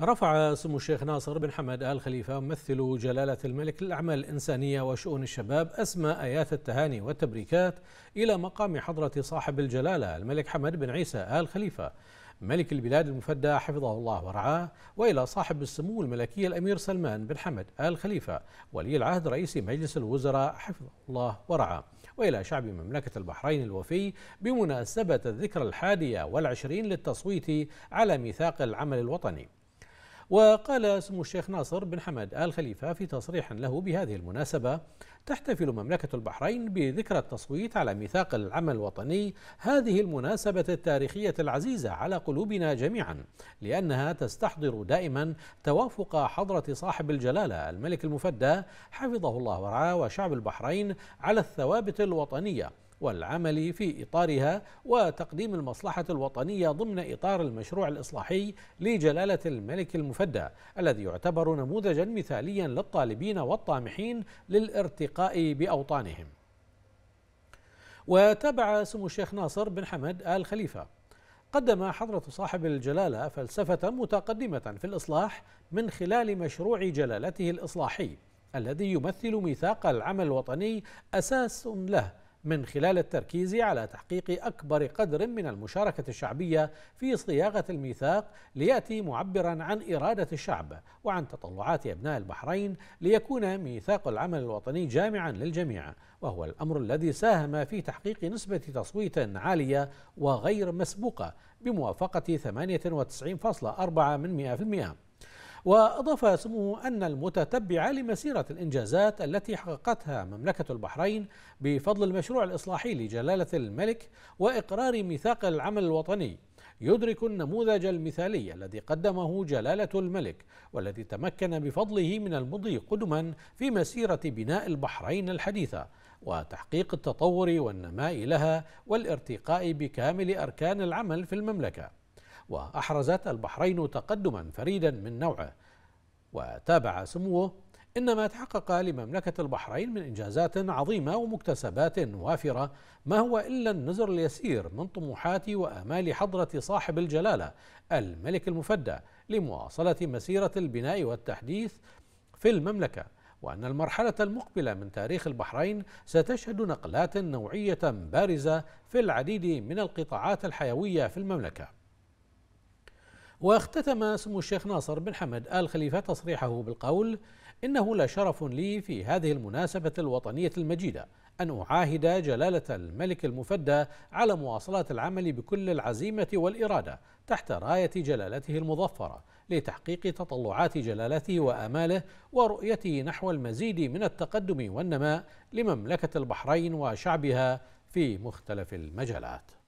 رفع سمو الشيخ ناصر بن حمد آل خليفة ممثل جلالة الملك للأعمال الإنسانية وشؤون الشباب أسمى آيات التهاني والتبريكات إلى مقام حضرة صاحب الجلالة الملك حمد بن عيسى آل خليفة ملك البلاد المفدى حفظه الله ورعاه وإلى صاحب السمو الملكي الأمير سلمان بن حمد آل خليفة ولي العهد رئيس مجلس الوزراء حفظه الله ورعاه وإلى شعب مملكة البحرين الوفي بمناسبة الذكرى الحادية والعشرين للتصويت على ميثاق العمل الوطني وقال سمو الشيخ ناصر بن حمد آل خليفة في تصريح له بهذه المناسبة تحتفل مملكة البحرين بذكرى التصويت على ميثاق العمل الوطني هذه المناسبة التاريخية العزيزة على قلوبنا جميعا لأنها تستحضر دائما توافق حضرة صاحب الجلالة الملك المفدى حفظه الله ورعاه وشعب البحرين على الثوابت الوطنية والعمل في إطارها وتقديم المصلحة الوطنية ضمن إطار المشروع الإصلاحي لجلالة الملك المفدى الذي يعتبر نموذجا مثاليا للطالبين والطامحين للارتقاء بأوطانهم وتابع سمو الشيخ ناصر بن حمد آل خليفة قدم حضرة صاحب الجلالة فلسفة متقدمة في الإصلاح من خلال مشروع جلالته الإصلاحي الذي يمثل ميثاق العمل الوطني أساس له من خلال التركيز على تحقيق أكبر قدر من المشاركة الشعبية في صياغة الميثاق ليأتي معبرا عن إرادة الشعب وعن تطلعات أبناء البحرين ليكون ميثاق العمل الوطني جامعا للجميع وهو الأمر الذي ساهم في تحقيق نسبة تصويت عالية وغير مسبوقة بموافقة 98.4% وأضاف سموه أن المتتبع لمسيرة الإنجازات التي حققتها مملكة البحرين بفضل المشروع الإصلاحي لجلالة الملك وإقرار ميثاق العمل الوطني يدرك النموذج المثالي الذي قدمه جلالة الملك والذي تمكن بفضله من المضي قدما في مسيرة بناء البحرين الحديثة وتحقيق التطور والنماء لها والارتقاء بكامل أركان العمل في المملكة وأحرزت البحرين تقدما فريدا من نوعه وتابع سموه إن ما تحقق لمملكة البحرين من إنجازات عظيمة ومكتسبات وافرة ما هو إلا النزر اليسير من طموحات وآمال حضرة صاحب الجلالة الملك المفدى لمواصلة مسيرة البناء والتحديث في المملكة وأن المرحلة المقبلة من تاريخ البحرين ستشهد نقلات نوعية بارزة في العديد من القطاعات الحيوية في المملكة واختتم سمو الشيخ ناصر بن حمد آل خليفة تصريحه بالقول إنه لشرف لي في هذه المناسبة الوطنية المجيدة أن أعاهد جلالة الملك المفدى على مواصلة العمل بكل العزيمة والإرادة تحت راية جلالته المظفرة لتحقيق تطلعات جلالته وآماله ورؤيته نحو المزيد من التقدم والنماء لمملكة البحرين وشعبها في مختلف المجالات